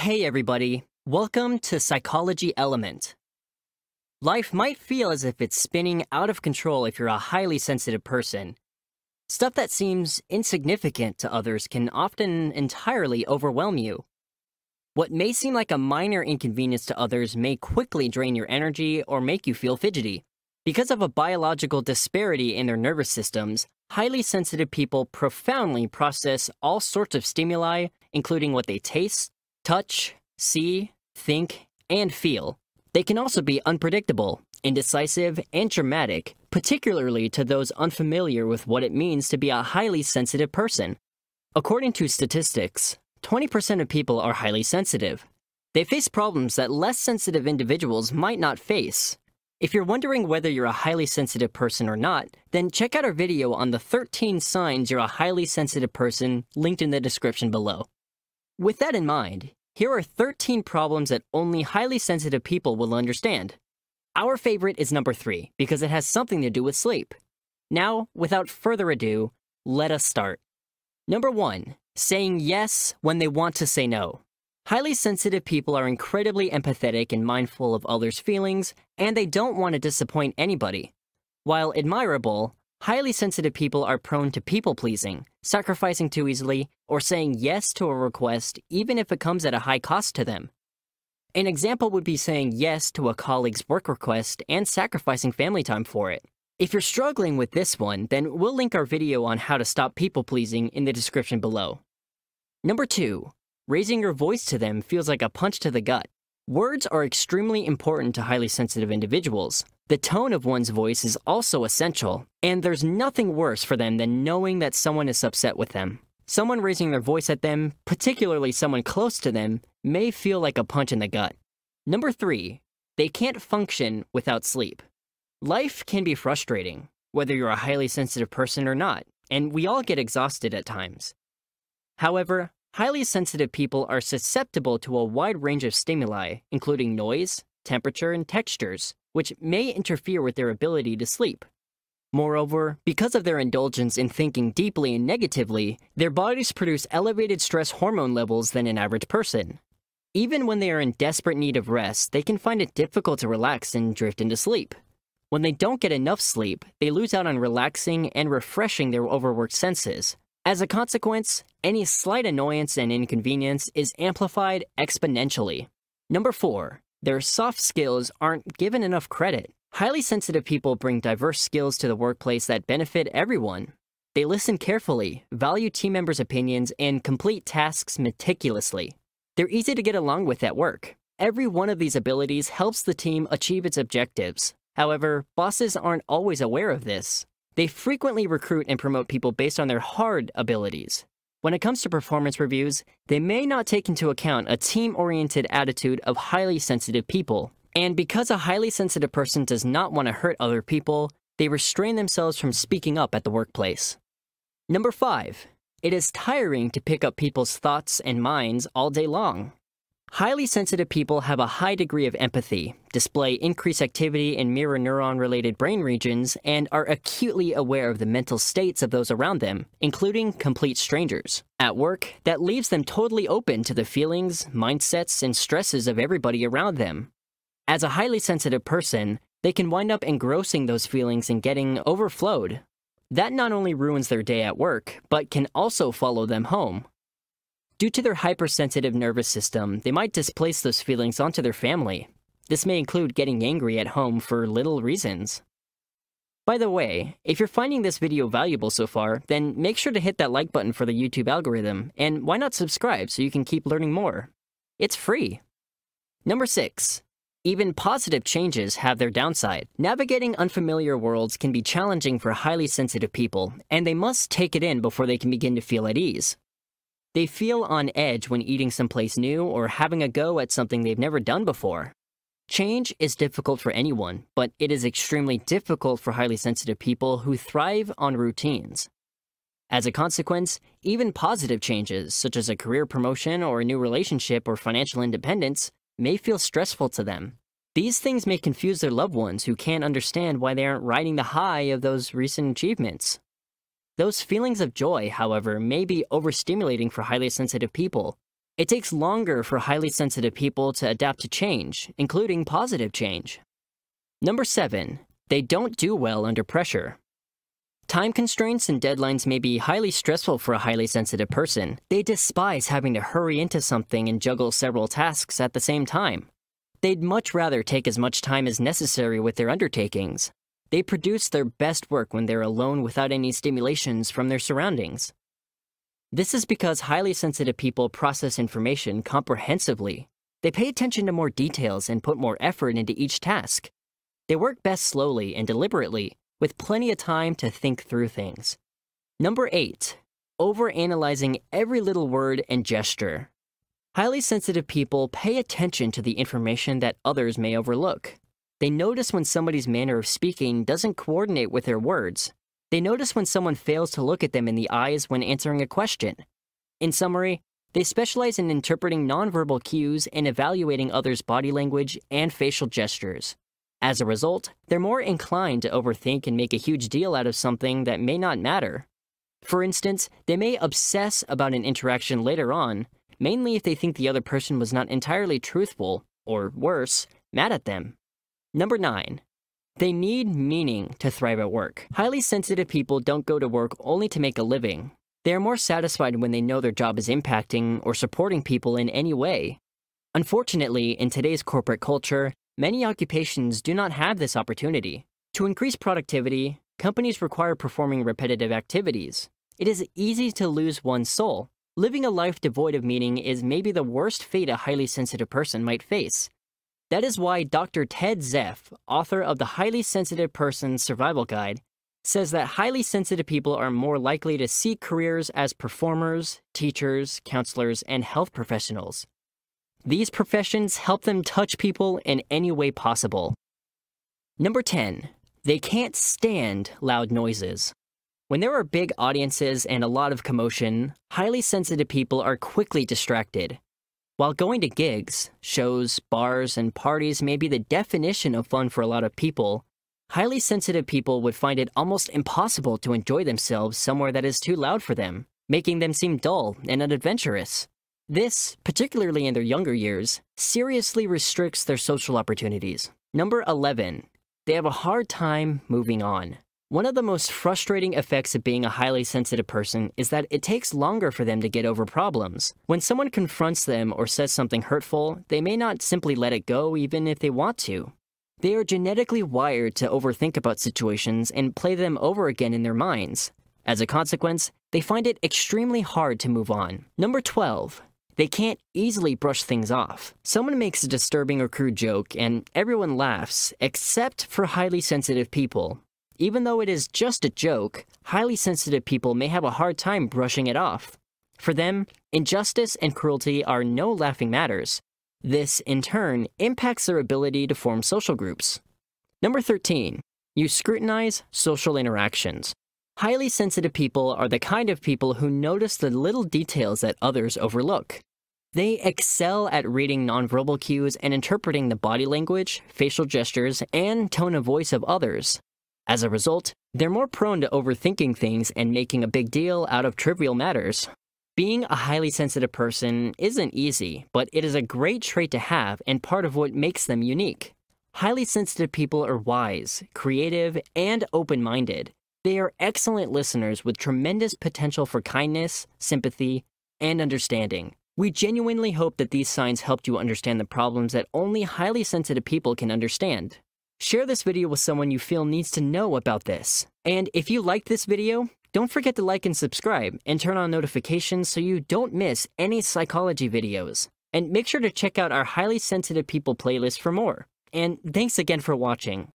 Hey everybody, welcome to Psychology Element. Life might feel as if it's spinning out of control if you're a highly sensitive person. Stuff that seems insignificant to others can often entirely overwhelm you. What may seem like a minor inconvenience to others may quickly drain your energy or make you feel fidgety. Because of a biological disparity in their nervous systems, highly sensitive people profoundly process all sorts of stimuli, including what they taste, touch, see, think, and feel. They can also be unpredictable, indecisive, and dramatic, particularly to those unfamiliar with what it means to be a highly sensitive person. According to statistics, 20% of people are highly sensitive. They face problems that less sensitive individuals might not face. If you're wondering whether you're a highly sensitive person or not, then check out our video on the 13 signs you're a highly sensitive person linked in the description below. With that in mind, here are 13 problems that only highly sensitive people will understand. Our favorite is number 3 because it has something to do with sleep. Now, without further ado, let us start. Number 1. Saying yes when they want to say no. Highly sensitive people are incredibly empathetic and mindful of others' feelings, and they don't want to disappoint anybody. While admirable, Highly sensitive people are prone to people pleasing, sacrificing too easily, or saying yes to a request even if it comes at a high cost to them. An example would be saying yes to a colleague's work request and sacrificing family time for it. If you're struggling with this one, then we'll link our video on how to stop people pleasing in the description below. Number 2. Raising your voice to them feels like a punch to the gut. Words are extremely important to highly sensitive individuals. The tone of one's voice is also essential, and there's nothing worse for them than knowing that someone is upset with them. Someone raising their voice at them, particularly someone close to them, may feel like a punch in the gut. Number three, they can't function without sleep. Life can be frustrating, whether you're a highly sensitive person or not, and we all get exhausted at times. However, Highly sensitive people are susceptible to a wide range of stimuli, including noise, temperature, and textures, which may interfere with their ability to sleep. Moreover, because of their indulgence in thinking deeply and negatively, their bodies produce elevated stress hormone levels than an average person. Even when they are in desperate need of rest, they can find it difficult to relax and drift into sleep. When they don't get enough sleep, they lose out on relaxing and refreshing their overworked senses, as a consequence, any slight annoyance and inconvenience is amplified exponentially. Number 4. Their soft skills aren't given enough credit. Highly sensitive people bring diverse skills to the workplace that benefit everyone. They listen carefully, value team members' opinions, and complete tasks meticulously. They're easy to get along with at work. Every one of these abilities helps the team achieve its objectives. However, bosses aren't always aware of this. They frequently recruit and promote people based on their hard abilities. When it comes to performance reviews, they may not take into account a team-oriented attitude of highly sensitive people. And because a highly sensitive person does not want to hurt other people, they restrain themselves from speaking up at the workplace. Number 5. It is tiring to pick up people's thoughts and minds all day long. Highly sensitive people have a high degree of empathy, display increased activity in mirror neuron related brain regions, and are acutely aware of the mental states of those around them, including complete strangers. At work, that leaves them totally open to the feelings, mindsets, and stresses of everybody around them. As a highly sensitive person, they can wind up engrossing those feelings and getting overflowed. That not only ruins their day at work, but can also follow them home, Due to their hypersensitive nervous system, they might displace those feelings onto their family. This may include getting angry at home for little reasons. By the way, if you're finding this video valuable so far, then make sure to hit that like button for the YouTube algorithm, and why not subscribe so you can keep learning more? It's free. Number 6. Even positive changes have their downside. Navigating unfamiliar worlds can be challenging for highly sensitive people, and they must take it in before they can begin to feel at ease. They feel on edge when eating someplace new or having a go at something they've never done before. Change is difficult for anyone, but it is extremely difficult for highly sensitive people who thrive on routines. As a consequence, even positive changes, such as a career promotion or a new relationship or financial independence, may feel stressful to them. These things may confuse their loved ones who can't understand why they aren't riding the high of those recent achievements. Those feelings of joy, however, may be overstimulating for highly sensitive people. It takes longer for highly sensitive people to adapt to change, including positive change. Number 7. They don't do well under pressure. Time constraints and deadlines may be highly stressful for a highly sensitive person. They despise having to hurry into something and juggle several tasks at the same time. They'd much rather take as much time as necessary with their undertakings. They produce their best work when they're alone without any stimulations from their surroundings. This is because highly sensitive people process information comprehensively. They pay attention to more details and put more effort into each task. They work best slowly and deliberately, with plenty of time to think through things. Number 8. Overanalyzing every little word and gesture. Highly sensitive people pay attention to the information that others may overlook. They notice when somebody's manner of speaking doesn't coordinate with their words. They notice when someone fails to look at them in the eyes when answering a question. In summary, they specialize in interpreting nonverbal cues and evaluating others' body language and facial gestures. As a result, they're more inclined to overthink and make a huge deal out of something that may not matter. For instance, they may obsess about an interaction later on, mainly if they think the other person was not entirely truthful, or worse, mad at them. Number 9. They need meaning to thrive at work. Highly sensitive people don't go to work only to make a living. They are more satisfied when they know their job is impacting or supporting people in any way. Unfortunately, in today's corporate culture, many occupations do not have this opportunity. To increase productivity, companies require performing repetitive activities. It is easy to lose one's soul. Living a life devoid of meaning is maybe the worst fate a highly sensitive person might face. That is why Dr. Ted Zeff, author of The Highly Sensitive Person's Survival Guide, says that highly sensitive people are more likely to seek careers as performers, teachers, counselors, and health professionals. These professions help them touch people in any way possible. Number 10. They can't stand loud noises. When there are big audiences and a lot of commotion, highly sensitive people are quickly distracted. While going to gigs, shows, bars, and parties may be the definition of fun for a lot of people, highly sensitive people would find it almost impossible to enjoy themselves somewhere that is too loud for them, making them seem dull and unadventurous. This, particularly in their younger years, seriously restricts their social opportunities. Number 11. They have a hard time moving on. One of the most frustrating effects of being a highly sensitive person is that it takes longer for them to get over problems. When someone confronts them or says something hurtful, they may not simply let it go even if they want to. They are genetically wired to overthink about situations and play them over again in their minds. As a consequence, they find it extremely hard to move on. Number 12. They can't easily brush things off. Someone makes a disturbing or crude joke and everyone laughs, except for highly sensitive people. Even though it is just a joke, highly sensitive people may have a hard time brushing it off. For them, injustice and cruelty are no laughing matters. This, in turn, impacts their ability to form social groups. Number 13. You scrutinize social interactions. Highly sensitive people are the kind of people who notice the little details that others overlook. They excel at reading nonverbal cues and interpreting the body language, facial gestures, and tone of voice of others. As a result, they're more prone to overthinking things and making a big deal out of trivial matters. Being a highly sensitive person isn't easy, but it is a great trait to have and part of what makes them unique. Highly sensitive people are wise, creative, and open minded. They are excellent listeners with tremendous potential for kindness, sympathy, and understanding. We genuinely hope that these signs helped you understand the problems that only highly sensitive people can understand. Share this video with someone you feel needs to know about this. And if you liked this video, don't forget to like and subscribe and turn on notifications so you don't miss any psychology videos. And make sure to check out our highly sensitive people playlist for more. And thanks again for watching.